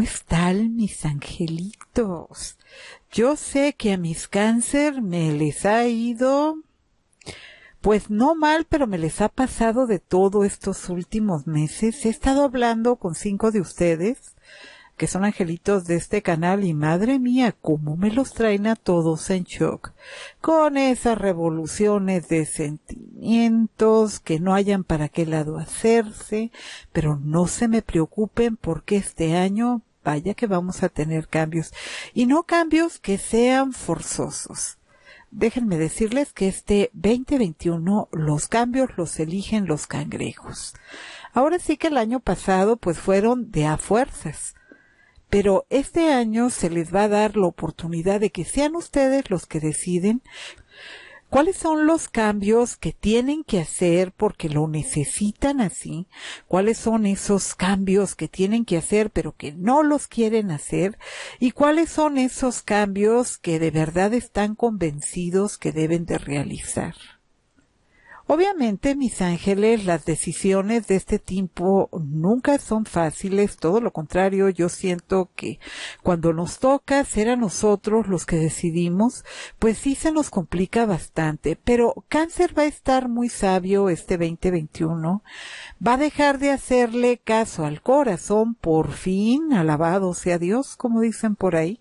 están mis angelitos? Yo sé que a mis cáncer me les ha ido, pues no mal, pero me les ha pasado de todo estos últimos meses. He estado hablando con cinco de ustedes, que son angelitos de este canal, y madre mía, cómo me los traen a todos en shock, con esas revoluciones de sentimientos, que no hayan para qué lado hacerse, pero no se me preocupen porque este año vaya que vamos a tener cambios y no cambios que sean forzosos. Déjenme decirles que este 2021 los cambios los eligen los cangrejos. Ahora sí que el año pasado pues fueron de a fuerzas pero este año se les va a dar la oportunidad de que sean ustedes los que deciden ¿Cuáles son los cambios que tienen que hacer porque lo necesitan así? ¿Cuáles son esos cambios que tienen que hacer pero que no los quieren hacer? ¿Y cuáles son esos cambios que de verdad están convencidos que deben de realizar? Obviamente, mis ángeles, las decisiones de este tiempo nunca son fáciles, todo lo contrario, yo siento que cuando nos toca ser a nosotros los que decidimos, pues sí se nos complica bastante, pero cáncer va a estar muy sabio este 2021, va a dejar de hacerle caso al corazón, por fin, alabado sea Dios, como dicen por ahí,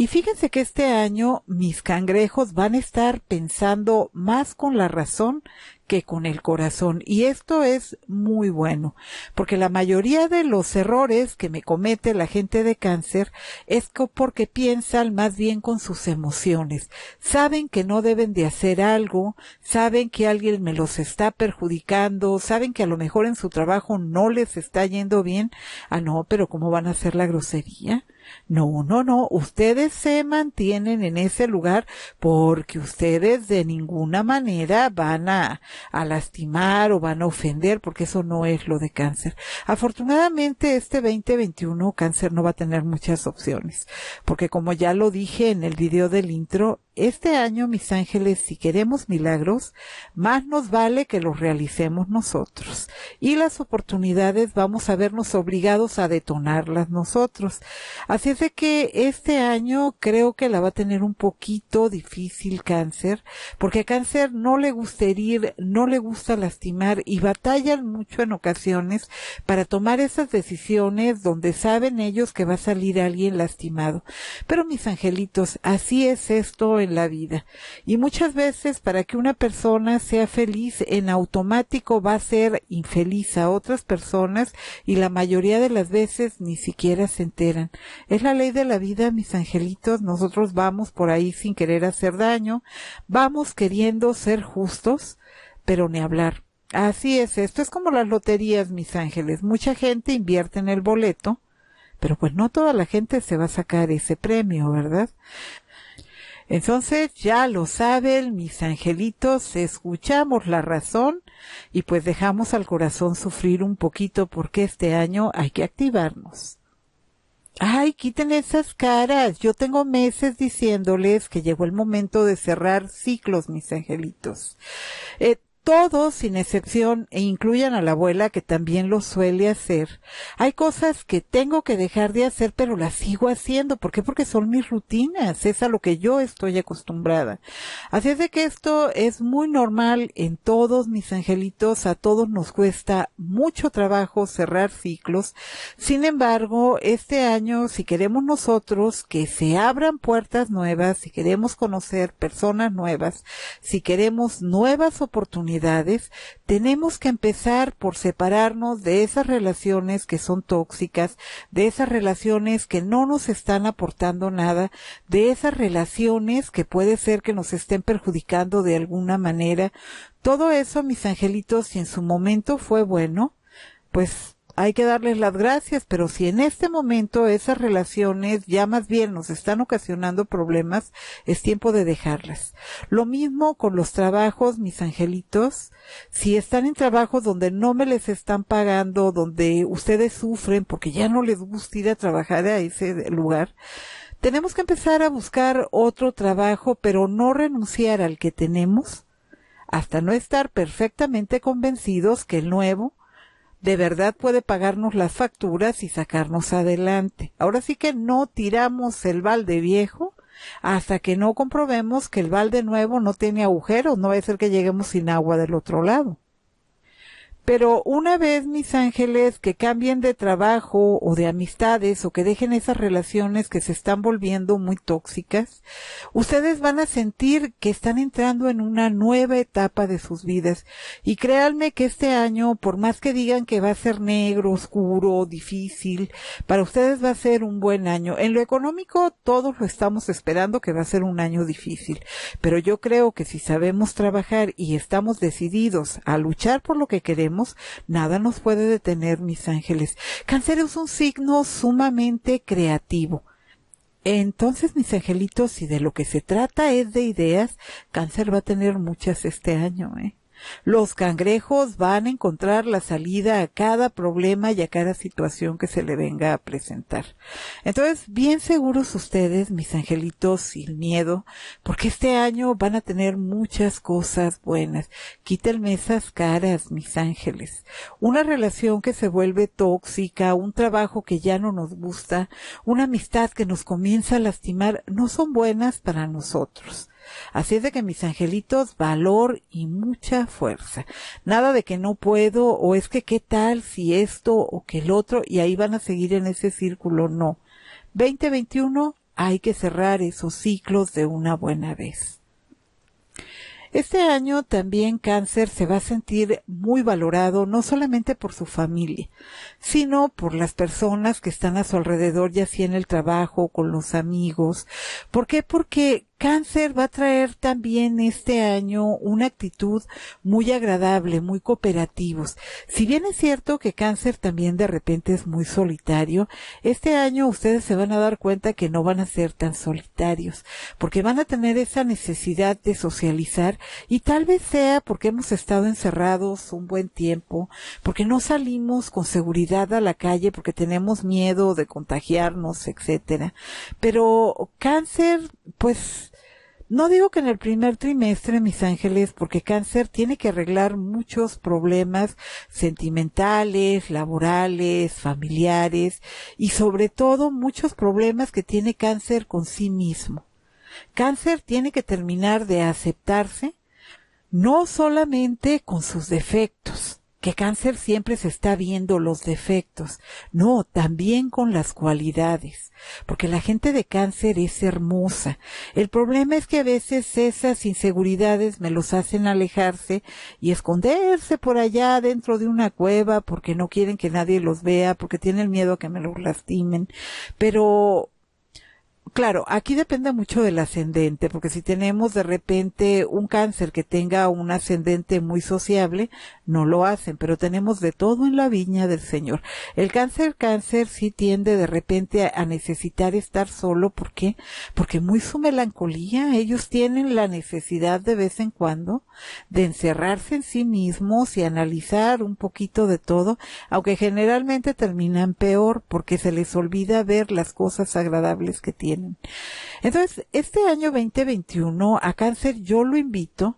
y fíjense que este año mis cangrejos van a estar pensando más con la razón que con el corazón. Y esto es muy bueno, porque la mayoría de los errores que me comete la gente de cáncer es porque piensan más bien con sus emociones. Saben que no deben de hacer algo, saben que alguien me los está perjudicando, saben que a lo mejor en su trabajo no les está yendo bien. Ah, no, pero ¿cómo van a hacer la grosería? No, no, no, ustedes se mantienen en ese lugar porque ustedes de ninguna manera van a, lastimar o van a ofender porque eso no es lo de cáncer. Afortunadamente este 2021 cáncer no va a tener muchas opciones porque como ya lo dije en el video del intro, este año, mis ángeles, si queremos milagros, más nos vale que los realicemos nosotros. Y las oportunidades vamos a vernos obligados a detonarlas nosotros. Así es de que este año creo que la va a tener un poquito difícil cáncer, porque a cáncer no le gusta herir, no le gusta lastimar y batallan mucho en ocasiones para tomar esas decisiones donde saben ellos que va a salir alguien lastimado. Pero mis angelitos, así es esto la vida. Y muchas veces para que una persona sea feliz, en automático va a ser infeliz a otras personas y la mayoría de las veces ni siquiera se enteran. Es la ley de la vida, mis angelitos. Nosotros vamos por ahí sin querer hacer daño, vamos queriendo ser justos, pero ni hablar. Así es, esto es como las loterías, mis ángeles. Mucha gente invierte en el boleto, pero pues no toda la gente se va a sacar ese premio, ¿verdad? Entonces, ya lo saben, mis angelitos, escuchamos la razón y pues dejamos al corazón sufrir un poquito porque este año hay que activarnos. Ay, quiten esas caras. Yo tengo meses diciéndoles que llegó el momento de cerrar ciclos, mis angelitos. Eh, todos sin excepción e incluyan a la abuela que también lo suele hacer. Hay cosas que tengo que dejar de hacer pero las sigo haciendo. ¿Por qué? Porque son mis rutinas, es a lo que yo estoy acostumbrada. Así es de que esto es muy normal en todos mis angelitos, a todos nos cuesta mucho trabajo cerrar ciclos. Sin embargo, este año si queremos nosotros que se abran puertas nuevas, si queremos conocer personas nuevas, si queremos nuevas oportunidades, tenemos que empezar por separarnos de esas relaciones que son tóxicas, de esas relaciones que no nos están aportando nada, de esas relaciones que puede ser que nos estén perjudicando de alguna manera. Todo eso, mis angelitos, si en su momento fue bueno, pues hay que darles las gracias, pero si en este momento esas relaciones ya más bien nos están ocasionando problemas, es tiempo de dejarlas. Lo mismo con los trabajos, mis angelitos, si están en trabajos donde no me les están pagando, donde ustedes sufren porque ya no les gusta ir a trabajar a ese lugar, tenemos que empezar a buscar otro trabajo, pero no renunciar al que tenemos hasta no estar perfectamente convencidos que el nuevo de verdad puede pagarnos las facturas y sacarnos adelante. Ahora sí que no tiramos el balde viejo hasta que no comprobemos que el balde nuevo no tiene agujeros, no va a ser que lleguemos sin agua del otro lado. Pero una vez, mis ángeles, que cambien de trabajo o de amistades o que dejen esas relaciones que se están volviendo muy tóxicas, ustedes van a sentir que están entrando en una nueva etapa de sus vidas. Y créanme que este año, por más que digan que va a ser negro, oscuro, difícil, para ustedes va a ser un buen año. En lo económico, todos lo estamos esperando que va a ser un año difícil. Pero yo creo que si sabemos trabajar y estamos decididos a luchar por lo que queremos, nada nos puede detener, mis ángeles. Cáncer es un signo sumamente creativo. Entonces, mis angelitos, si de lo que se trata es de ideas, cáncer va a tener muchas este año. ¿eh? Los cangrejos van a encontrar la salida a cada problema y a cada situación que se le venga a presentar. Entonces, bien seguros ustedes, mis angelitos, sin miedo, porque este año van a tener muchas cosas buenas. Quítenme esas caras, mis ángeles. Una relación que se vuelve tóxica, un trabajo que ya no nos gusta, una amistad que nos comienza a lastimar, no son buenas para nosotros. Así es de que mis angelitos, valor y mucha fuerza. Nada de que no puedo o es que qué tal si esto o que el otro y ahí van a seguir en ese círculo. No. 2021 hay que cerrar esos ciclos de una buena vez. Este año también cáncer se va a sentir muy valorado, no solamente por su familia, sino por las personas que están a su alrededor, ya sea en el trabajo, con los amigos. ¿Por qué? Porque Cáncer va a traer también este año una actitud muy agradable, muy cooperativos. Si bien es cierto que cáncer también de repente es muy solitario, este año ustedes se van a dar cuenta que no van a ser tan solitarios, porque van a tener esa necesidad de socializar y tal vez sea porque hemos estado encerrados un buen tiempo, porque no salimos con seguridad a la calle, porque tenemos miedo de contagiarnos, etcétera. Pero cáncer, pues no digo que en el primer trimestre, mis ángeles, porque cáncer tiene que arreglar muchos problemas sentimentales, laborales, familiares y sobre todo muchos problemas que tiene cáncer con sí mismo. Cáncer tiene que terminar de aceptarse no solamente con sus defectos, que cáncer siempre se está viendo los defectos, no, también con las cualidades, porque la gente de cáncer es hermosa. El problema es que a veces esas inseguridades me los hacen alejarse y esconderse por allá dentro de una cueva porque no quieren que nadie los vea, porque tienen miedo a que me los lastimen, pero Claro, aquí depende mucho del ascendente, porque si tenemos de repente un cáncer que tenga un ascendente muy sociable, no lo hacen, pero tenemos de todo en la viña del Señor. El cáncer, cáncer sí tiende de repente a necesitar estar solo, ¿por qué? Porque muy su melancolía, ellos tienen la necesidad de vez en cuando de encerrarse en sí mismos y analizar un poquito de todo, aunque generalmente terminan peor porque se les olvida ver las cosas agradables que tienen entonces, este año 2021 a cáncer yo lo invito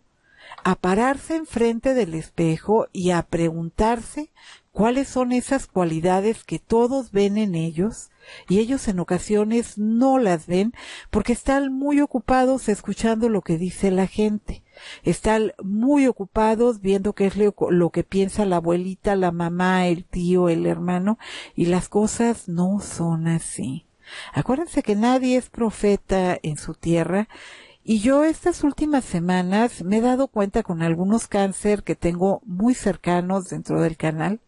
a pararse enfrente del espejo y a preguntarse cuáles son esas cualidades que todos ven en ellos y ellos en ocasiones no las ven porque están muy ocupados escuchando lo que dice la gente. Están muy ocupados viendo qué es lo, que piensa la abuelita, la mamá, el tío, el hermano y las cosas no son así. Acuérdense que nadie es profeta en su tierra y yo estas últimas semanas me he dado cuenta con algunos cáncer que tengo muy cercanos dentro del canal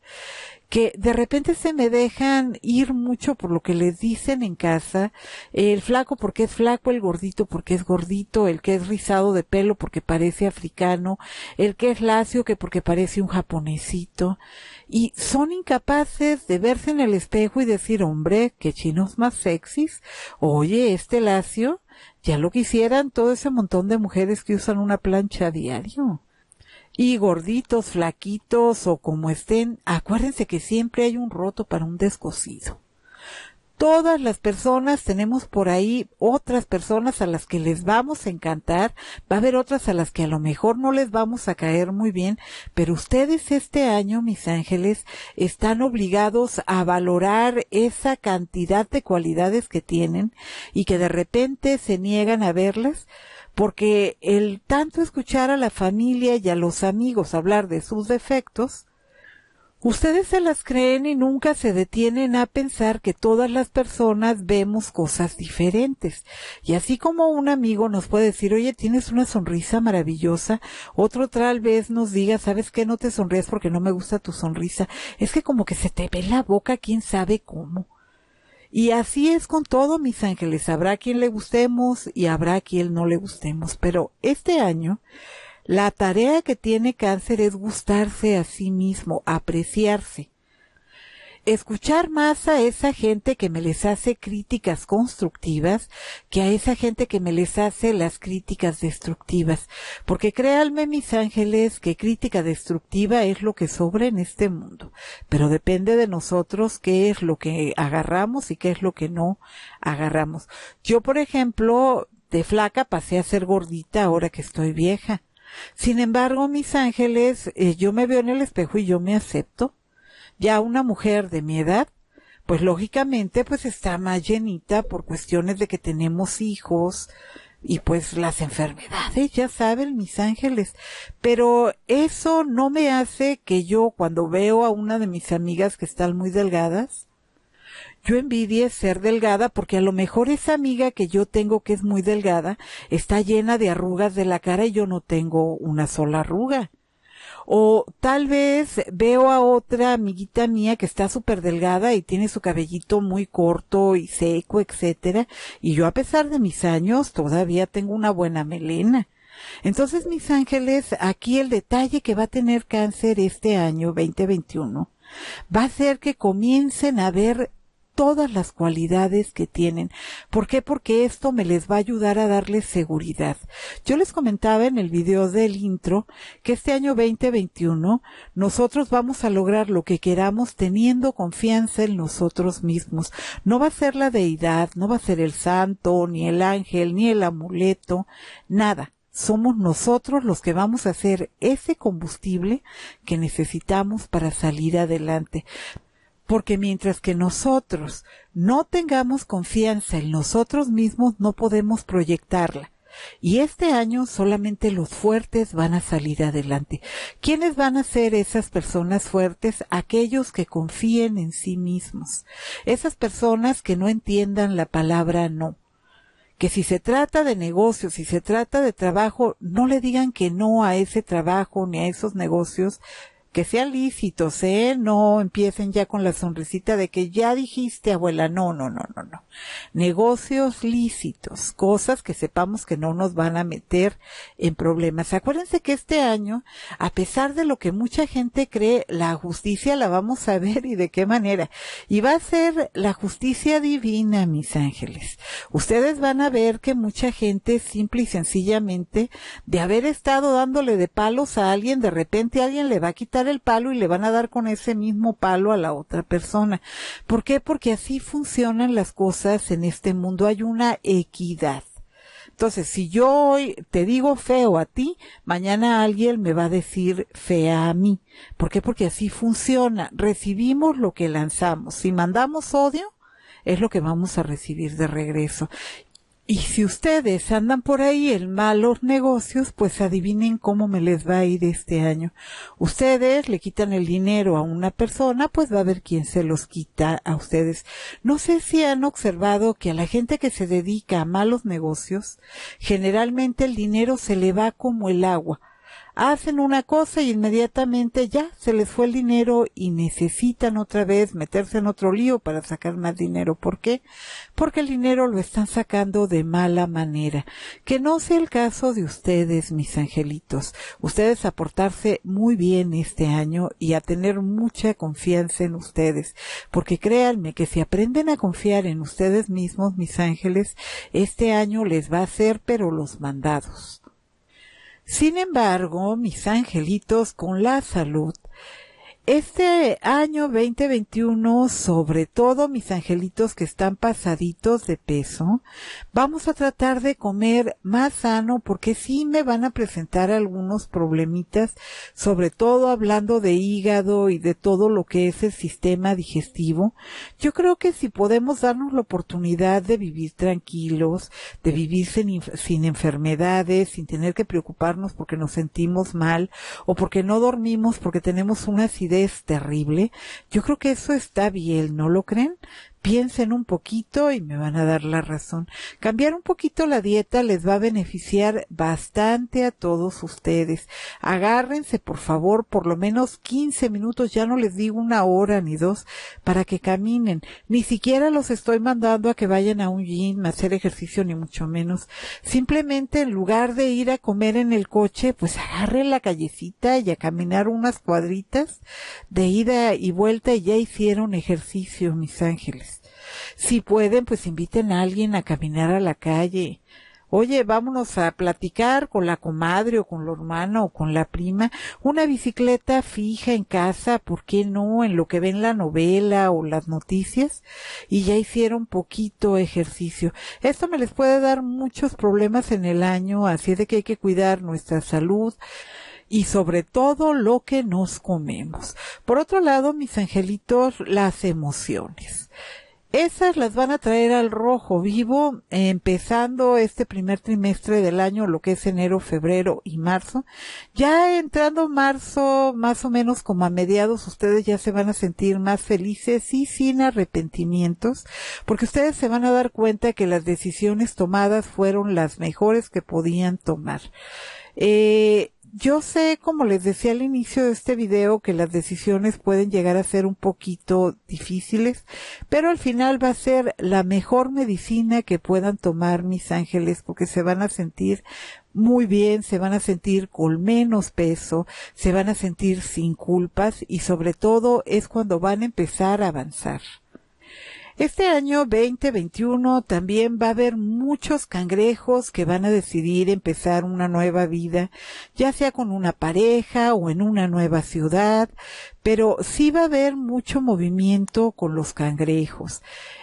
que de repente se me dejan ir mucho por lo que les dicen en casa, el flaco porque es flaco, el gordito porque es gordito, el que es rizado de pelo porque parece africano, el que es lacio que porque parece un japonesito, y son incapaces de verse en el espejo y decir, hombre, qué chinos más sexys, oye, este lacio, ya lo quisieran todo ese montón de mujeres que usan una plancha a diario y gorditos, flaquitos o como estén, acuérdense que siempre hay un roto para un descosido. Todas las personas tenemos por ahí otras personas a las que les vamos a encantar, va a haber otras a las que a lo mejor no les vamos a caer muy bien, pero ustedes este año, mis ángeles, están obligados a valorar esa cantidad de cualidades que tienen y que de repente se niegan a verlas porque el tanto escuchar a la familia y a los amigos hablar de sus defectos, ustedes se las creen y nunca se detienen a pensar que todas las personas vemos cosas diferentes. Y así como un amigo nos puede decir, oye, tienes una sonrisa maravillosa, otro tal vez nos diga, sabes que no te sonríes porque no me gusta tu sonrisa, es que como que se te ve la boca, quién sabe cómo. Y así es con todo, mis ángeles. Habrá quien le gustemos y habrá quien no le gustemos. Pero este año, la tarea que tiene cáncer es gustarse a sí mismo, apreciarse escuchar más a esa gente que me les hace críticas constructivas que a esa gente que me les hace las críticas destructivas. Porque créanme, mis ángeles, que crítica destructiva es lo que sobra en este mundo. Pero depende de nosotros qué es lo que agarramos y qué es lo que no agarramos. Yo, por ejemplo, de flaca pasé a ser gordita ahora que estoy vieja. Sin embargo, mis ángeles, eh, yo me veo en el espejo y yo me acepto ya una mujer de mi edad, pues lógicamente pues está más llenita por cuestiones de que tenemos hijos y pues las enfermedades, ya saben, mis ángeles. Pero eso no me hace que yo cuando veo a una de mis amigas que están muy delgadas, yo envidie ser delgada porque a lo mejor esa amiga que yo tengo que es muy delgada está llena de arrugas de la cara y yo no tengo una sola arruga. O tal vez veo a otra amiguita mía que está súper delgada y tiene su cabellito muy corto y seco, etcétera, y yo a pesar de mis años todavía tengo una buena melena. Entonces, mis ángeles, aquí el detalle que va a tener cáncer este año 2021 va a ser que comiencen a ver todas las cualidades que tienen. ¿Por qué? Porque esto me les va a ayudar a darles seguridad. Yo les comentaba en el video del intro que este año 2021 nosotros vamos a lograr lo que queramos teniendo confianza en nosotros mismos. No va a ser la deidad, no va a ser el santo, ni el ángel, ni el amuleto, nada somos nosotros los que vamos a hacer ese combustible que necesitamos para salir adelante porque mientras que nosotros no tengamos confianza en nosotros mismos, no podemos proyectarla. Y este año solamente los fuertes van a salir adelante. ¿Quiénes van a ser esas personas fuertes? Aquellos que confíen en sí mismos. Esas personas que no entiendan la palabra no. Que si se trata de negocios, si se trata de trabajo, no le digan que no a ese trabajo ni a esos negocios que sea lícitos, ¿eh? No empiecen ya con la sonrisita de que ya dijiste, abuela, no, no, no, no, no. Negocios lícitos, cosas que sepamos que no nos van a meter en problemas. Acuérdense que este año, a pesar de lo que mucha gente cree, la justicia la vamos a ver y de qué manera. Y va a ser la justicia divina, mis ángeles. Ustedes van a ver que mucha gente, simple y sencillamente, de haber estado dándole de palos a alguien, de repente alguien le va a quitar el palo y le van a dar con ese mismo palo a la otra persona. ¿Por qué? Porque así funcionan las cosas en este mundo. Hay una equidad. Entonces, si yo hoy te digo feo a ti, mañana alguien me va a decir fea a mí. ¿Por qué? Porque así funciona. Recibimos lo que lanzamos. Si mandamos odio, es lo que vamos a recibir de regreso. Y si ustedes andan por ahí en malos negocios, pues adivinen cómo me les va a ir este año. Ustedes le quitan el dinero a una persona, pues va a ver quién se los quita a ustedes. No sé si han observado que a la gente que se dedica a malos negocios, generalmente el dinero se le va como el agua hacen una cosa y inmediatamente ya se les fue el dinero y necesitan otra vez meterse en otro lío para sacar más dinero. ¿Por qué? Porque el dinero lo están sacando de mala manera. Que no sea el caso de ustedes, mis angelitos. Ustedes a portarse muy bien este año y a tener mucha confianza en ustedes. Porque créanme que si aprenden a confiar en ustedes mismos, mis ángeles, este año les va a ser pero los mandados. Sin embargo, mis angelitos, con la salud, este año 2021, sobre todo mis angelitos que están pasaditos de peso, vamos a tratar de comer más sano porque sí me van a presentar algunos problemitas, sobre todo hablando de hígado y de todo lo que es el sistema digestivo. Yo creo que si podemos darnos la oportunidad de vivir tranquilos, de vivir sin, enfermedades, sin tener que preocuparnos porque nos sentimos mal o porque no dormimos porque tenemos una acidez es terrible, yo creo que eso está bien, ¿no lo creen? piensen un poquito y me van a dar la razón. Cambiar un poquito la dieta les va a beneficiar bastante a todos ustedes. Agárrense, por favor, por lo menos 15 minutos, ya no les digo una hora ni dos, para que caminen. Ni siquiera los estoy mandando a que vayan a un gym, a hacer ejercicio, ni mucho menos. Simplemente en lugar de ir a comer en el coche, pues agarren la callecita y a caminar unas cuadritas de ida y vuelta y ya hicieron ejercicio, mis ángeles. Si pueden, pues inviten a alguien a caminar a la calle. Oye, vámonos a platicar con la comadre o con la hermana o con la prima. Una bicicleta fija en casa, ¿por qué no? En lo que ven la novela o las noticias. Y ya hicieron poquito ejercicio. Esto me les puede dar muchos problemas en el año, así es de que hay que cuidar nuestra salud y sobre todo lo que nos comemos. Por otro lado, mis angelitos, las emociones. Esas las van a traer al rojo vivo empezando este primer trimestre del año, lo que es enero, febrero y marzo. Ya entrando marzo, más o menos como a mediados, ustedes ya se van a sentir más felices y sin arrepentimientos, porque ustedes se van a dar cuenta que las decisiones tomadas fueron las mejores que podían tomar. Eh, yo sé, como les decía al inicio de este video, que las decisiones pueden llegar a ser un poquito difíciles, pero al final va a ser la mejor medicina que puedan tomar mis ángeles porque se van a sentir muy bien, se van a sentir con menos peso, se van a sentir sin culpas y sobre todo es cuando van a empezar a avanzar. Este año 2021 también va a haber muchos cangrejos que van a decidir empezar una nueva vida, ya sea con una pareja o en una nueva ciudad, pero sí va a haber mucho movimiento con los cangrejos.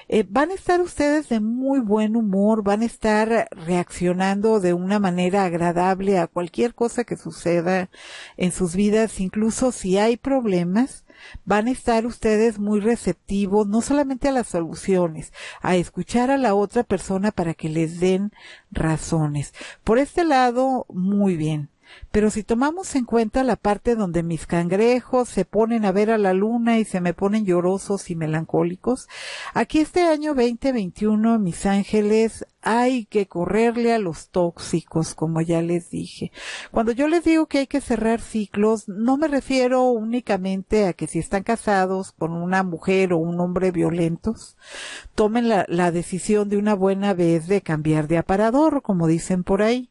Eh, van a estar ustedes de muy buen humor, van a estar reaccionando de una manera agradable a cualquier cosa que suceda en sus vidas, incluso si hay problemas van a estar ustedes muy receptivos, no solamente a las soluciones, a escuchar a la otra persona para que les den razones. Por este lado, muy bien. Pero si tomamos en cuenta la parte donde mis cangrejos se ponen a ver a la luna y se me ponen llorosos y melancólicos, aquí este año 2021, mis ángeles, hay que correrle a los tóxicos, como ya les dije. Cuando yo les digo que hay que cerrar ciclos, no me refiero únicamente a que si están casados con una mujer o un hombre violentos, tomen la, decisión de una buena vez de cambiar de aparador, como dicen por ahí.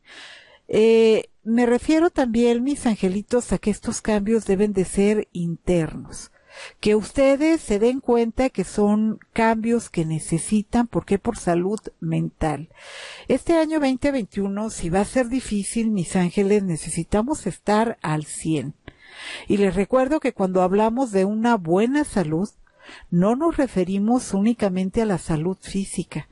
Eh, me refiero también, mis angelitos, a que estos cambios deben de ser internos. Que ustedes se den cuenta que son cambios que necesitan, porque por salud mental. Este año 2021, si va a ser difícil, mis ángeles, necesitamos estar al 100. Y les recuerdo que cuando hablamos de una buena salud, no nos referimos únicamente a la salud física,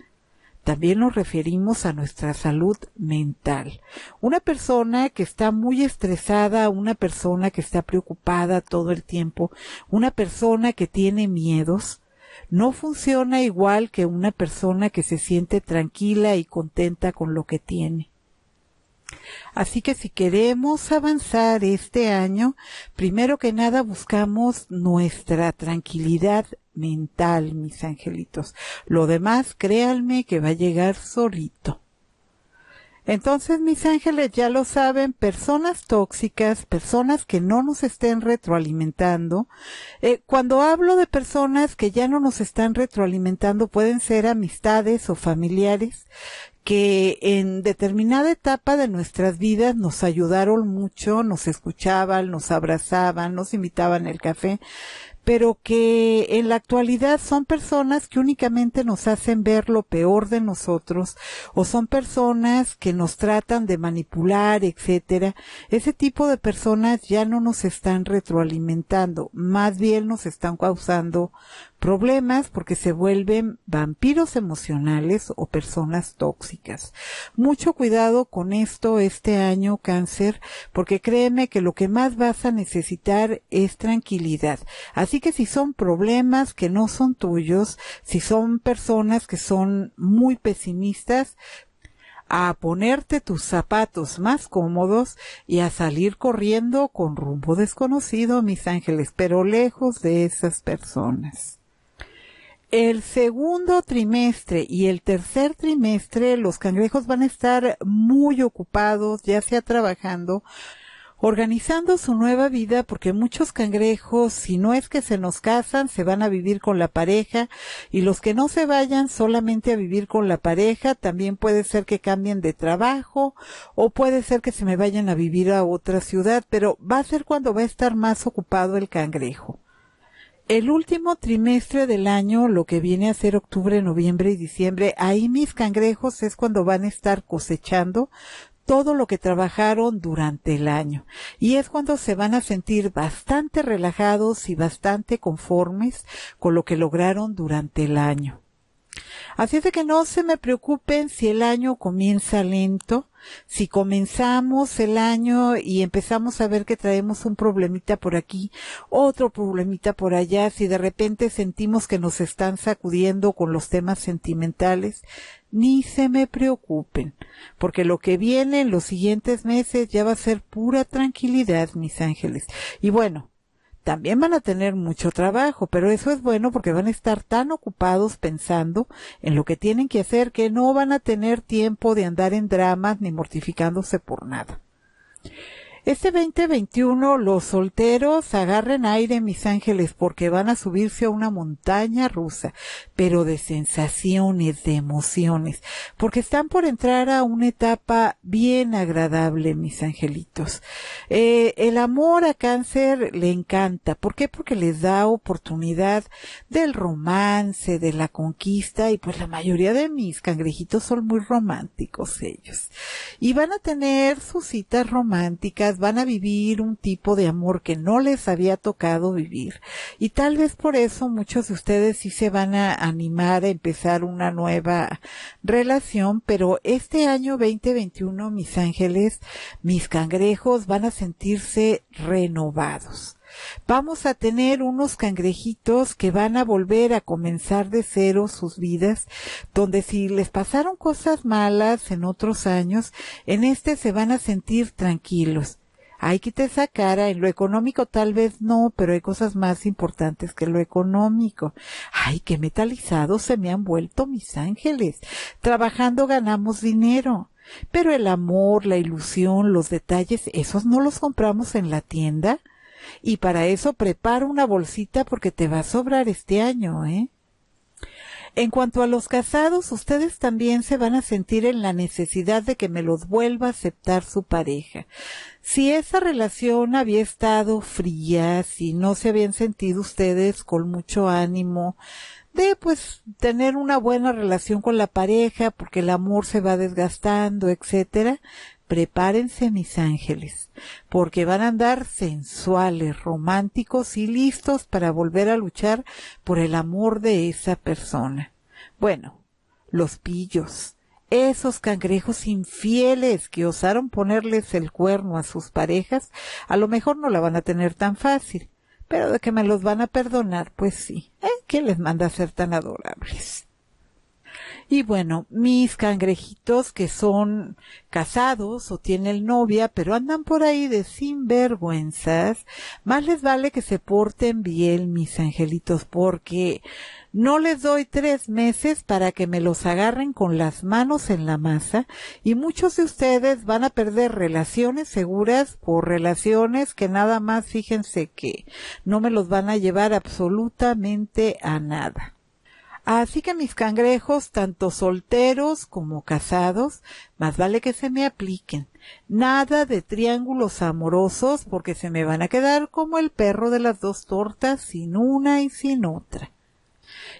también nos referimos a nuestra salud mental. Una persona que está muy estresada, una persona que está preocupada todo el tiempo, una persona que tiene miedos, no funciona igual que una persona que se siente tranquila y contenta con lo que tiene. Así que si queremos avanzar este año, primero que nada buscamos nuestra tranquilidad mental, mis angelitos. Lo demás, créanme que va a llegar solito. Entonces, mis ángeles, ya lo saben, personas tóxicas, personas que no nos estén retroalimentando. Eh, cuando hablo de personas que ya no nos están retroalimentando, pueden ser amistades o familiares que en determinada etapa de nuestras vidas nos ayudaron mucho, nos escuchaban, nos abrazaban, nos invitaban el café, pero que en la actualidad son personas que únicamente nos hacen ver lo peor de nosotros o son personas que nos tratan de manipular, etcétera. Ese tipo de personas ya no nos están retroalimentando, más bien nos están causando problemas porque se vuelven vampiros emocionales o personas tóxicas. Mucho cuidado con esto este año, cáncer, porque créeme que lo que más vas a necesitar es tranquilidad. Así que si son problemas que no son tuyos, si son personas que son muy pesimistas, a ponerte tus zapatos más cómodos y a salir corriendo con rumbo desconocido, mis ángeles, pero lejos de esas personas. El segundo trimestre y el tercer trimestre los cangrejos van a estar muy ocupados, ya sea trabajando, organizando su nueva vida porque muchos cangrejos, si no es que se nos casan, se van a vivir con la pareja y los que no se vayan solamente a vivir con la pareja, también puede ser que cambien de trabajo o puede ser que se me vayan a vivir a otra ciudad, pero va a ser cuando va a estar más ocupado el cangrejo el último trimestre del año, lo que viene a ser octubre, noviembre y diciembre, ahí mis cangrejos es cuando van a estar cosechando todo lo que trabajaron durante el año. Y es cuando se van a sentir bastante relajados y bastante conformes con lo que lograron durante el año. Así es de que no se me preocupen si el año comienza lento, si comenzamos el año y empezamos a ver que traemos un problemita por aquí, otro problemita por allá, si de repente sentimos que nos están sacudiendo con los temas sentimentales, ni se me preocupen, porque lo que viene en los siguientes meses ya va a ser pura tranquilidad, mis ángeles. Y bueno, también van a tener mucho trabajo, pero eso es bueno porque van a estar tan ocupados pensando en lo que tienen que hacer que no van a tener tiempo de andar en dramas ni mortificándose por nada. Este 2021 los solteros agarren aire, mis ángeles, porque van a subirse a una montaña rusa, pero de sensaciones, de emociones, porque están por entrar a una etapa bien agradable, mis angelitos. Eh, el amor a cáncer le encanta. ¿Por qué? Porque les da oportunidad del romance, de la conquista, y pues la mayoría de mis cangrejitos son muy románticos ellos. Y van a tener sus citas románticas pues, van a vivir un tipo de amor que no les había tocado vivir. Y tal vez por eso muchos de ustedes sí se van a animar a empezar una nueva relación, pero este año 2021, mis ángeles, mis cangrejos van a sentirse renovados vamos a tener unos cangrejitos que van a volver a comenzar de cero sus vidas, donde si les pasaron cosas malas en otros años, en este se van a sentir tranquilos hay que te sacara, en lo económico tal vez no, pero hay cosas más importantes que lo económico. Ay, qué metalizados se me han vuelto mis ángeles. Trabajando ganamos dinero. Pero el amor, la ilusión, los detalles, esos no los compramos en la tienda. Y para eso prepara una bolsita porque te va a sobrar este año, ¿eh? En cuanto a los casados, ustedes también se van a sentir en la necesidad de que me los vuelva a aceptar su pareja. Si esa relación había estado fría, si no se habían sentido ustedes con mucho ánimo de pues tener una buena relación con la pareja porque el amor se va desgastando, etcétera, prepárense mis ángeles, porque van a andar sensuales, románticos y listos para volver a luchar por el amor de esa persona. Bueno, los pillos, esos cangrejos infieles que osaron ponerles el cuerno a sus parejas, a lo mejor no la van a tener tan fácil, pero de que me los van a perdonar, pues sí. ¿Eh? ¿Qué les manda a ser tan adorables? Y bueno, mis cangrejitos que son casados o tienen novia, pero andan por ahí de sinvergüenzas, más les vale que se porten bien, mis angelitos, porque no les doy tres meses para que me los agarren con las manos en la masa y muchos de ustedes van a perder relaciones seguras por relaciones que nada más fíjense que no me los van a llevar absolutamente a nada. Así que mis cangrejos, tanto solteros como casados, más vale que se me apliquen. Nada de triángulos amorosos porque se me van a quedar como el perro de las dos tortas sin una y sin otra.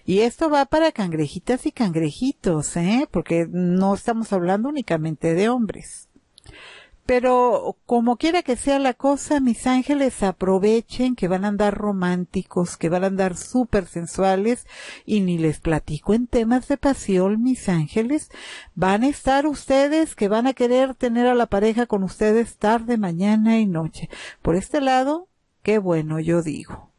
Y esto va para cangrejitas y cangrejitos, ¿eh? Porque no estamos hablando únicamente de hombres. Pero como quiera que sea la cosa, mis ángeles aprovechen que van a andar románticos, que van a andar súper sensuales y ni les platico en temas de pasión, mis ángeles. Van a estar ustedes que van a querer tener a la pareja con ustedes tarde, mañana y noche. Por este lado, qué bueno, yo digo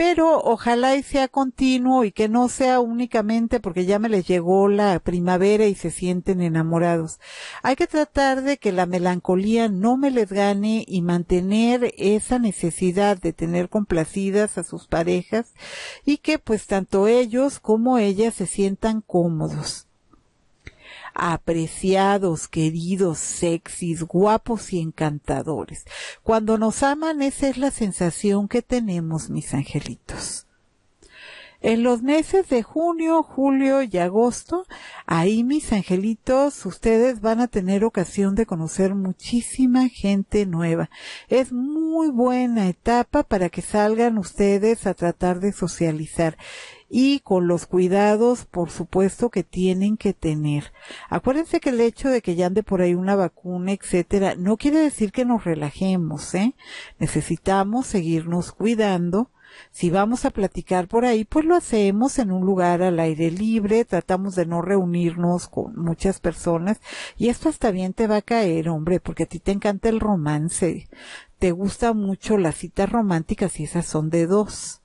pero ojalá y sea continuo y que no sea únicamente porque ya me les llegó la primavera y se sienten enamorados. Hay que tratar de que la melancolía no me les gane y mantener esa necesidad de tener complacidas a sus parejas y que pues tanto ellos como ellas se sientan cómodos apreciados, queridos, sexys, guapos y encantadores. Cuando nos aman esa es la sensación que tenemos, mis angelitos. En los meses de junio, julio y agosto, ahí mis angelitos, ustedes van a tener ocasión de conocer muchísima gente nueva. Es muy buena etapa para que salgan ustedes a tratar de socializar y con los cuidados, por supuesto, que tienen que tener. Acuérdense que el hecho de que ya ande por ahí una vacuna, etcétera, no quiere decir que nos relajemos, ¿eh? Necesitamos seguirnos cuidando. Si vamos a platicar por ahí, pues lo hacemos en un lugar al aire libre, tratamos de no reunirnos con muchas personas y esto hasta bien te va a caer, hombre, porque a ti te encanta el romance, te gusta mucho las citas románticas y esas son de dos.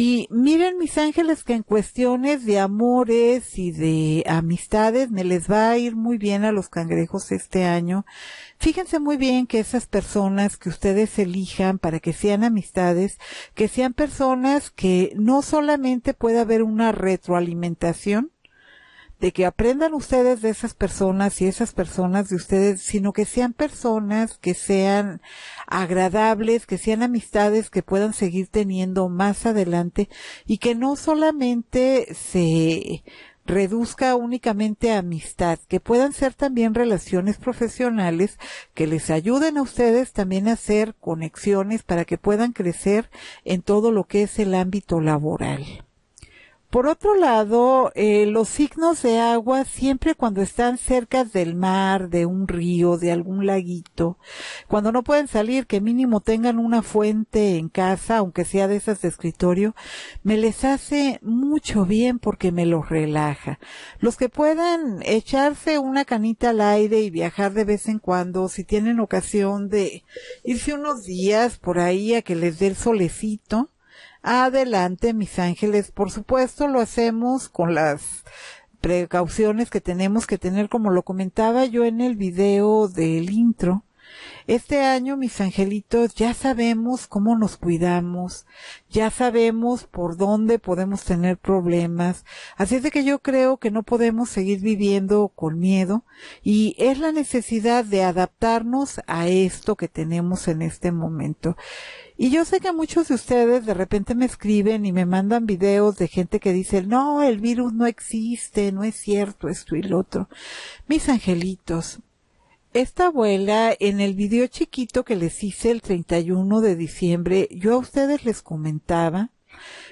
Y miren mis ángeles que en cuestiones de amores y de amistades me les va a ir muy bien a los cangrejos este año. Fíjense muy bien que esas personas que ustedes elijan para que sean amistades, que sean personas que no solamente pueda haber una retroalimentación, de que aprendan ustedes de esas personas y esas personas de ustedes, sino que sean personas que sean agradables, que sean amistades que puedan seguir teniendo más adelante y que no solamente se reduzca únicamente a amistad, que puedan ser también relaciones profesionales que les ayuden a ustedes también a hacer conexiones para que puedan crecer en todo lo que es el ámbito laboral. Por otro lado, eh, los signos de agua siempre cuando están cerca del mar, de un río, de algún laguito, cuando no pueden salir, que mínimo tengan una fuente en casa, aunque sea de esas de escritorio, me les hace mucho bien porque me los relaja. Los que puedan echarse una canita al aire y viajar de vez en cuando, si tienen ocasión de irse unos días por ahí a que les dé el solecito, Adelante, mis ángeles. Por supuesto, lo hacemos con las precauciones que tenemos que tener, como lo comentaba yo en el video del intro. Este año, mis angelitos, ya sabemos cómo nos cuidamos, ya sabemos por dónde podemos tener problemas. Así es de que yo creo que no podemos seguir viviendo con miedo y es la necesidad de adaptarnos a esto que tenemos en este momento. Y yo sé que muchos de ustedes de repente me escriben y me mandan videos de gente que dice, no, el virus no existe, no es cierto esto y lo otro. Mis angelitos, esta abuela, en el video chiquito que les hice el 31 de diciembre, yo a ustedes les comentaba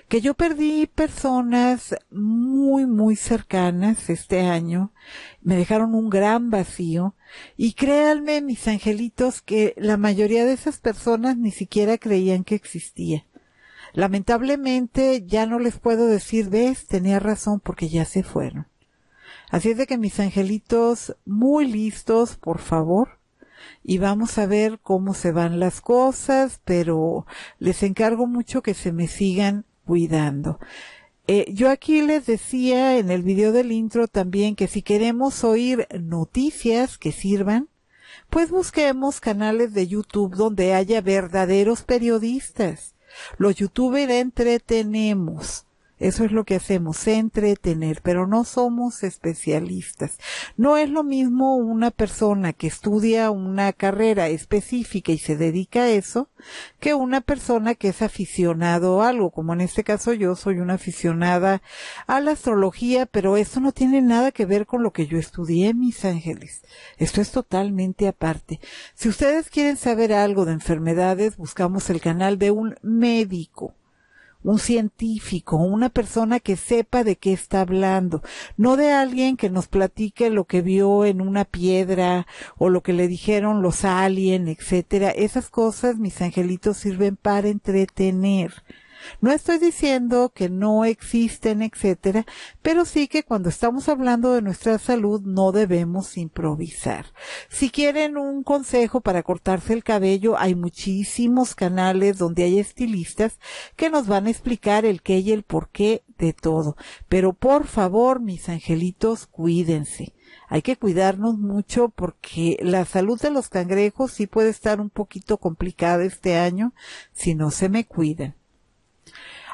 que yo perdí personas muy, muy cercanas este año. Me dejaron un gran vacío. Y créanme, mis angelitos, que la mayoría de esas personas ni siquiera creían que existía. Lamentablemente ya no les puedo decir, ves, tenía razón porque ya se fueron. Así es de que mis angelitos, muy listos, por favor. Y vamos a ver cómo se van las cosas, pero les encargo mucho que se me sigan cuidando. Eh, yo aquí les decía en el video del intro también que si queremos oír noticias que sirvan, pues busquemos canales de YouTube donde haya verdaderos periodistas. Los youtubers entretenemos. Eso es lo que hacemos, entretener, pero no somos especialistas. No es lo mismo una persona que estudia una carrera específica y se dedica a eso que una persona que es aficionado a algo, como en este caso yo soy una aficionada a la astrología, pero eso no tiene nada que ver con lo que yo estudié, mis ángeles. Esto es totalmente aparte. Si ustedes quieren saber algo de enfermedades, buscamos el canal de un médico un científico, una persona que sepa de qué está hablando, no de alguien que nos platique lo que vio en una piedra o lo que le dijeron los alien, etcétera. Esas cosas, mis angelitos, sirven para entretener. No estoy diciendo que no existen, etcétera, pero sí que cuando estamos hablando de nuestra salud no debemos improvisar. Si quieren un consejo para cortarse el cabello, hay muchísimos canales donde hay estilistas que nos van a explicar el qué y el por qué de todo. Pero por favor, mis angelitos, cuídense hay que cuidarnos mucho porque la salud de los cangrejos sí puede estar un poquito complicada este año si no se me cuidan.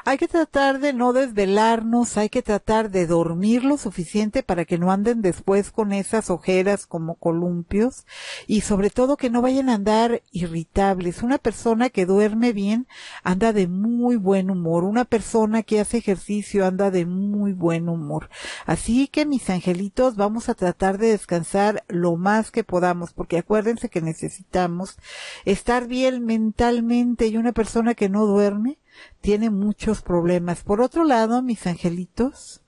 Hay que tratar de no desvelarnos, hay que tratar de dormir lo suficiente para que no anden después con esas ojeras como columpios y sobre todo que no vayan a andar irritables. Una persona que duerme bien anda de muy buen humor, una persona que hace ejercicio anda de muy buen humor. Así que mis angelitos vamos a tratar de descansar lo más que podamos porque acuérdense que necesitamos estar bien mentalmente y una persona que no duerme tiene muchos problemas. Por otro lado, mis angelitos,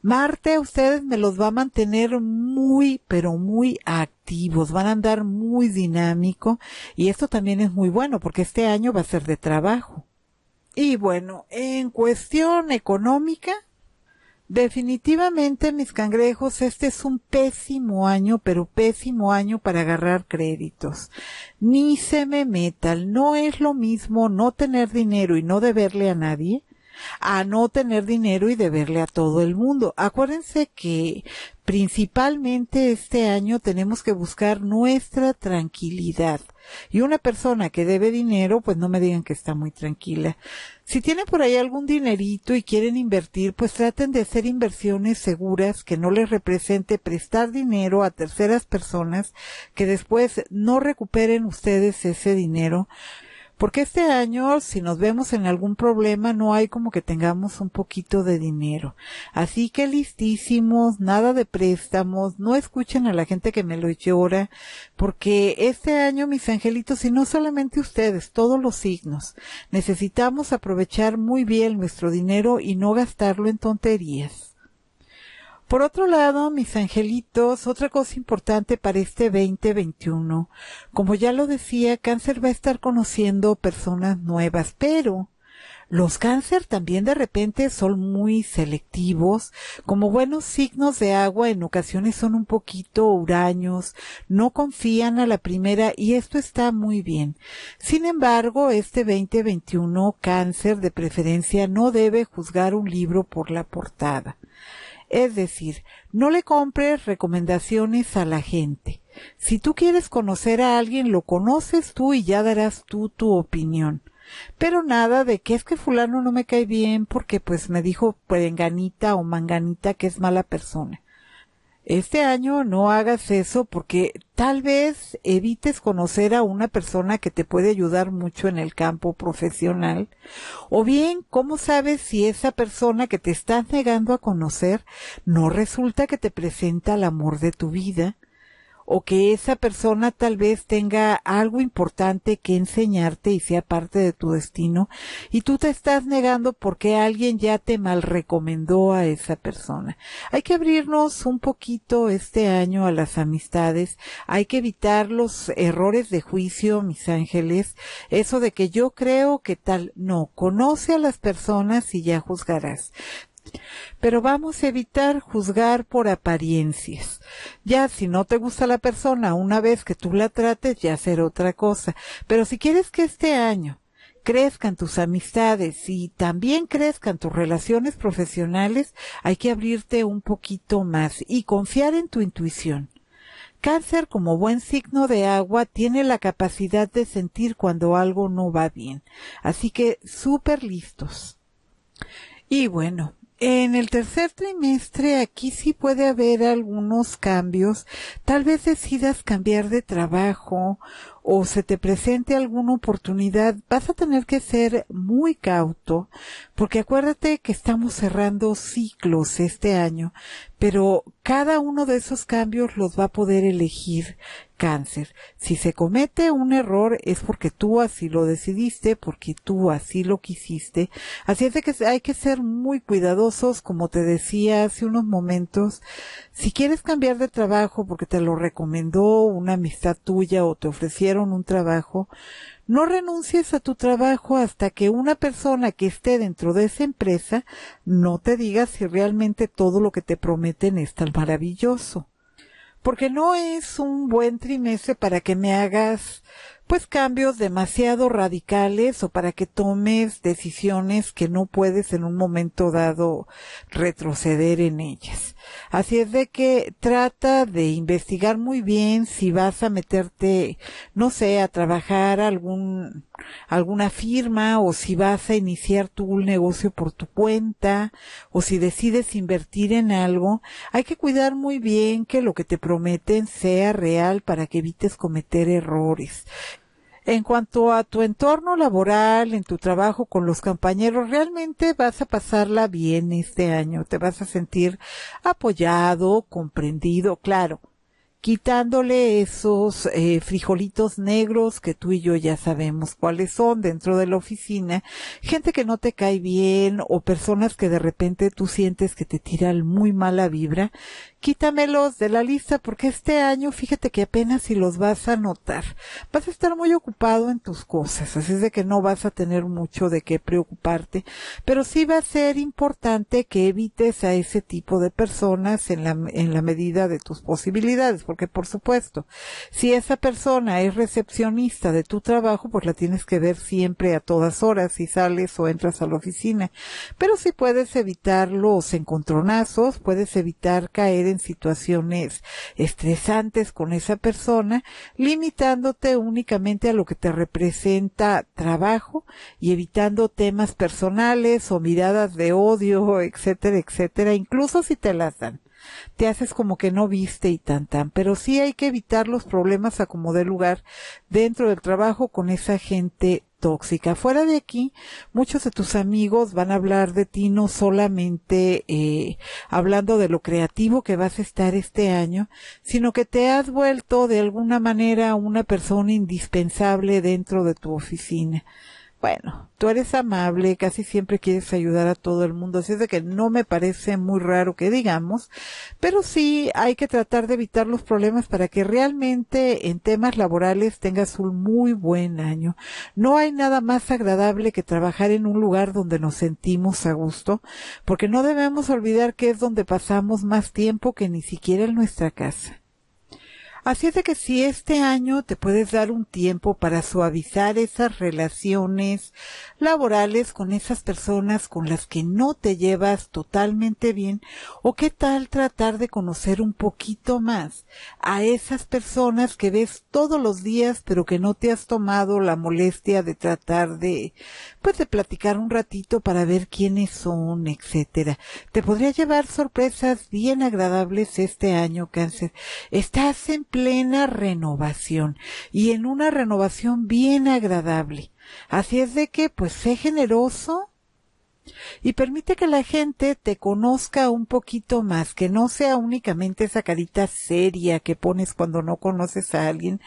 Marte a ustedes me los va a mantener muy, pero muy activos, van a andar muy dinámico y esto también es muy bueno porque este año va a ser de trabajo. Y bueno, en cuestión económica, Definitivamente, mis cangrejos, este es un pésimo año, pero pésimo año para agarrar créditos. Ni se me meta, no es lo mismo no tener dinero y no deberle a nadie a no tener dinero y deberle a todo el mundo. Acuérdense que principalmente este año tenemos que buscar nuestra tranquilidad. Y una persona que debe dinero, pues no me digan que está muy tranquila. Si tienen por ahí algún dinerito y quieren invertir, pues traten de hacer inversiones seguras que no les represente prestar dinero a terceras personas que después no recuperen ustedes ese dinero porque este año, si nos vemos en algún problema, no hay como que tengamos un poquito de dinero. Así que listísimos, nada de préstamos, no escuchen a la gente que me lo llora, porque este año, mis angelitos, y no solamente ustedes, todos los signos, necesitamos aprovechar muy bien nuestro dinero y no gastarlo en tonterías. Por otro lado, mis angelitos, otra cosa importante para este 2021. Como ya lo decía, cáncer va a estar conociendo personas nuevas, pero los cáncer también de repente son muy selectivos, como buenos signos de agua en ocasiones son un poquito huraños, no confían a la primera y esto está muy bien. Sin embargo, este 2021 cáncer de preferencia no debe juzgar un libro por la portada. Es decir, no le compres recomendaciones a la gente. Si tú quieres conocer a alguien, lo conoces tú y ya darás tú tu opinión. Pero nada de que es que fulano no me cae bien porque pues me dijo perenganita pues, o manganita que es mala persona este año no hagas eso porque tal vez evites conocer a una persona que te puede ayudar mucho en el campo profesional. O bien, ¿cómo sabes si esa persona que te estás negando a conocer no resulta que te presenta el amor de tu vida? o que esa persona tal vez tenga algo importante que enseñarte y sea parte de tu destino y tú te estás negando porque alguien ya te mal recomendó a esa persona. Hay que abrirnos un poquito este año a las amistades, hay que evitar los errores de juicio, mis ángeles, eso de que yo creo que tal, no, conoce a las personas y ya juzgarás. Pero vamos a evitar juzgar por apariencias. Ya si no te gusta la persona, una vez que tú la trates, ya será otra cosa. Pero si quieres que este año crezcan tus amistades y también crezcan tus relaciones profesionales, hay que abrirte un poquito más y confiar en tu intuición. Cáncer, como buen signo de agua, tiene la capacidad de sentir cuando algo no va bien. Así que súper listos. Y bueno, en el tercer trimestre aquí sí puede haber algunos cambios. Tal vez decidas cambiar de trabajo o se te presente alguna oportunidad. Vas a tener que ser muy cauto porque acuérdate que estamos cerrando ciclos este año, pero cada uno de esos cambios los va a poder elegir cáncer. Si se comete un error es porque tú así lo decidiste, porque tú así lo quisiste. Así es de que hay que ser muy cuidadosos, como te decía hace unos momentos. Si quieres cambiar de trabajo porque te lo recomendó una amistad tuya o te ofrecieron un trabajo, no renuncies a tu trabajo hasta que una persona que esté dentro de esa empresa no te diga si realmente todo lo que te prometen es tan maravilloso porque no es un buen trimestre para que me hagas pues cambios demasiado radicales o para que tomes decisiones que no puedes en un momento dado retroceder en ellas. Así es de que trata de investigar muy bien si vas a meterte, no sé, a trabajar algún, alguna firma o si vas a iniciar tu negocio por tu cuenta o si decides invertir en algo. Hay que cuidar muy bien que lo que te prometen sea real para que evites cometer errores. En cuanto a tu entorno laboral, en tu trabajo con los compañeros, realmente vas a pasarla bien este año. Te vas a sentir apoyado, comprendido, claro, quitándole esos eh, frijolitos negros que tú y yo ya sabemos cuáles son dentro de la oficina, gente que no te cae bien o personas que de repente tú sientes que te tiran muy mala vibra quítamelos de la lista porque este año fíjate que apenas si los vas a notar. Vas a estar muy ocupado en tus cosas, así es de que no vas a tener mucho de qué preocuparte, pero sí va a ser importante que evites a ese tipo de personas en la, en la medida de tus posibilidades, porque por supuesto, si esa persona es recepcionista de tu trabajo, pues la tienes que ver siempre a todas horas si sales o entras a la oficina, pero si sí puedes evitar los encontronazos, puedes evitar caer en situaciones estresantes con esa persona, limitándote únicamente a lo que te representa trabajo y evitando temas personales o miradas de odio, etcétera, etcétera, incluso si te las dan te haces como que no viste y tan tan, pero sí hay que evitar los problemas a como de lugar dentro del trabajo con esa gente tóxica. Fuera de aquí, muchos de tus amigos van a hablar de ti no solamente eh, hablando de lo creativo que vas a estar este año, sino que te has vuelto de alguna manera una persona indispensable dentro de tu oficina. Bueno, tú eres amable, casi siempre quieres ayudar a todo el mundo, así es de que no me parece muy raro que digamos, pero sí hay que tratar de evitar los problemas para que realmente en temas laborales tengas un muy buen año. No hay nada más agradable que trabajar en un lugar donde nos sentimos a gusto, porque no debemos olvidar que es donde pasamos más tiempo que ni siquiera en nuestra casa. Así es de que si este año te puedes dar un tiempo para suavizar esas relaciones laborales con esas personas con las que no te llevas totalmente bien, o qué tal tratar de conocer un poquito más a esas personas que ves todos los días pero que no te has tomado la molestia de tratar de, pues de platicar un ratito para ver quiénes son, etcétera. Te podría llevar sorpresas bien agradables este año, cáncer. Estás plena renovación y en una renovación bien agradable. Así es de que, pues, sé generoso y permite que la gente te conozca un poquito más, que no sea únicamente esa carita seria que pones cuando no conoces a alguien,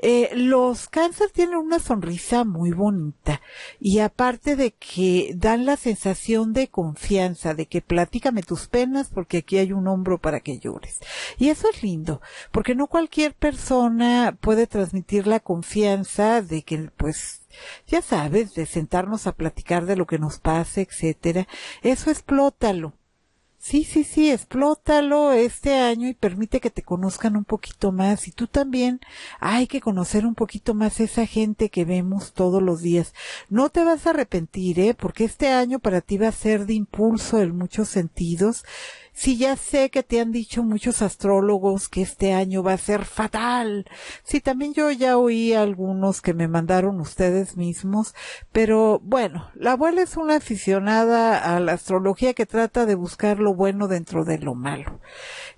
eh, los cáncer tienen una sonrisa muy bonita y aparte de que dan la sensación de confianza, de que platícame tus penas porque aquí hay un hombro para que llores. Y eso es lindo, porque no cualquier persona puede transmitir la confianza de que pues ya sabes, de sentarnos a platicar de lo que nos pasa, etcétera. Eso explótalo sí, sí, sí, explótalo este año y permite que te conozcan un poquito más. Y tú también hay que conocer un poquito más esa gente que vemos todos los días. No te vas a arrepentir, ¿eh? Porque este año para ti va a ser de impulso en muchos sentidos. Si ya sé que te han dicho muchos astrólogos que este año va a ser fatal. Si también yo ya oí algunos que me mandaron ustedes mismos. Pero bueno, la abuela es una aficionada a la astrología que trata de buscar lo bueno dentro de lo malo.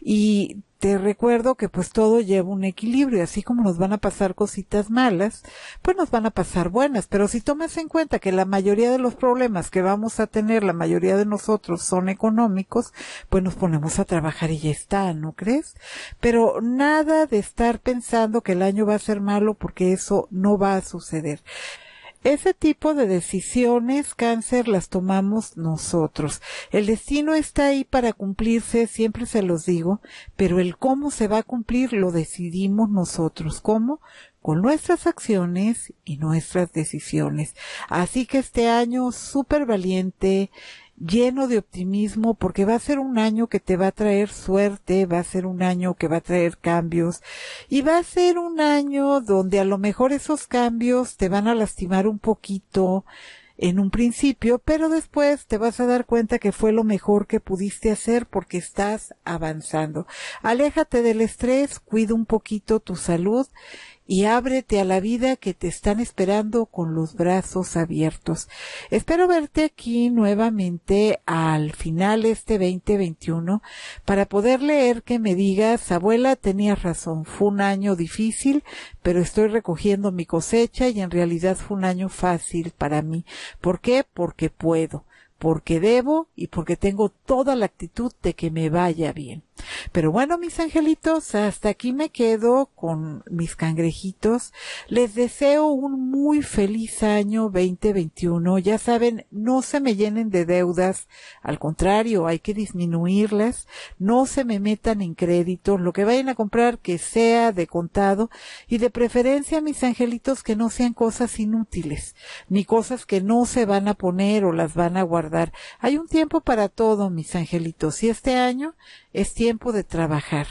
Y te recuerdo que pues todo lleva un equilibrio, así como nos van a pasar cositas malas, pues nos van a pasar buenas, pero si tomas en cuenta que la mayoría de los problemas que vamos a tener, la mayoría de nosotros son económicos, pues nos ponemos a trabajar y ya está, ¿no crees? Pero nada de estar pensando que el año va a ser malo porque eso no va a suceder. Ese tipo de decisiones, cáncer, las tomamos nosotros. El destino está ahí para cumplirse, siempre se los digo, pero el cómo se va a cumplir lo decidimos nosotros. ¿Cómo? Con nuestras acciones y nuestras decisiones. Así que este año súper valiente, lleno de optimismo porque va a ser un año que te va a traer suerte, va a ser un año que va a traer cambios y va a ser un año donde a lo mejor esos cambios te van a lastimar un poquito en un principio, pero después te vas a dar cuenta que fue lo mejor que pudiste hacer porque estás avanzando. Aléjate del estrés, cuida un poquito tu salud y ábrete a la vida que te están esperando con los brazos abiertos. Espero verte aquí nuevamente al final este 2021 para poder leer que me digas, abuela, tenías razón, fue un año difícil, pero estoy recogiendo mi cosecha y en realidad fue un año fácil para mí. ¿Por qué? Porque puedo porque debo y porque tengo toda la actitud de que me vaya bien. Pero bueno, mis angelitos, hasta aquí me quedo con mis cangrejitos. Les deseo un muy feliz año 2021. Ya saben, no se me llenen de deudas. Al contrario, hay que disminuirlas. No se me metan en crédito Lo que vayan a comprar que sea de contado. Y de preferencia, mis angelitos, que no sean cosas inútiles, ni cosas que no se van a poner o las van a guardar hay un tiempo para todo, mis angelitos, y este año es tiempo de trabajar.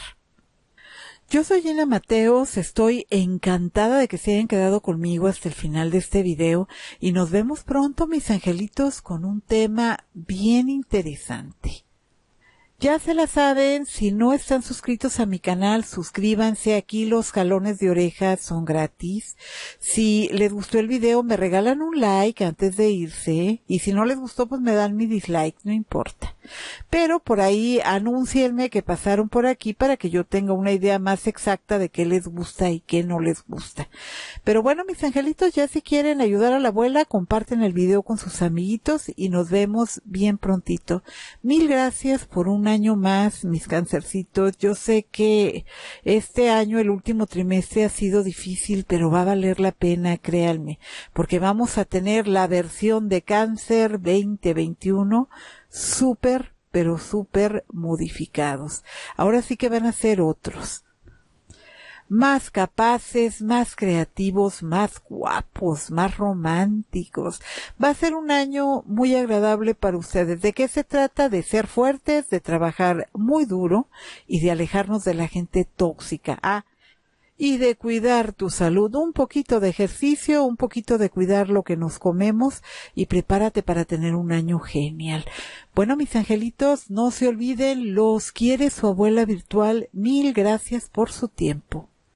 Yo soy Gina Mateos, estoy encantada de que se hayan quedado conmigo hasta el final de este video y nos vemos pronto, mis angelitos, con un tema bien interesante. Ya se la saben, si no están suscritos a mi canal, suscríbanse. Aquí los jalones de orejas son gratis. Si les gustó el video, me regalan un like antes de irse. Y si no les gustó, pues me dan mi dislike, no importa. Pero por ahí anúncienme que pasaron por aquí para que yo tenga una idea más exacta de qué les gusta y qué no les gusta. Pero bueno, mis angelitos, ya si quieren ayudar a la abuela, comparten el video con sus amiguitos y nos vemos bien prontito. Mil gracias por un año más, mis cancercitos. Yo sé que este año, el último trimestre, ha sido difícil, pero va a valer la pena, créanme, porque vamos a tener la versión de cáncer 2021 súper, pero súper modificados. Ahora sí que van a ser otros. Más capaces, más creativos, más guapos, más románticos. Va a ser un año muy agradable para ustedes. ¿De qué se trata? De ser fuertes, de trabajar muy duro y de alejarnos de la gente tóxica. Ah, y de cuidar tu salud. Un poquito de ejercicio, un poquito de cuidar lo que nos comemos y prepárate para tener un año genial. Bueno, mis angelitos, no se olviden, los quiere su abuela virtual. Mil gracias por su tiempo.